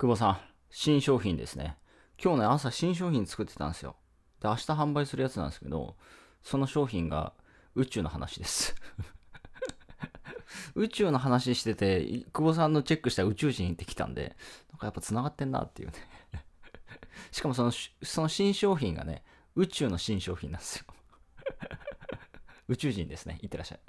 久保さん、新商品ですね。今日ね、朝新商品作ってたんですよ。で、明日販売するやつなんですけど、その商品が宇宙の話です 宇宙の話してて、久保さんのチェックした宇宙人って来たんで、なんかやっぱ繋がってんなっていうね しかもその、その新商品がね、宇宙の新商品なんですよ宇宙人ですね。いってらっしゃい。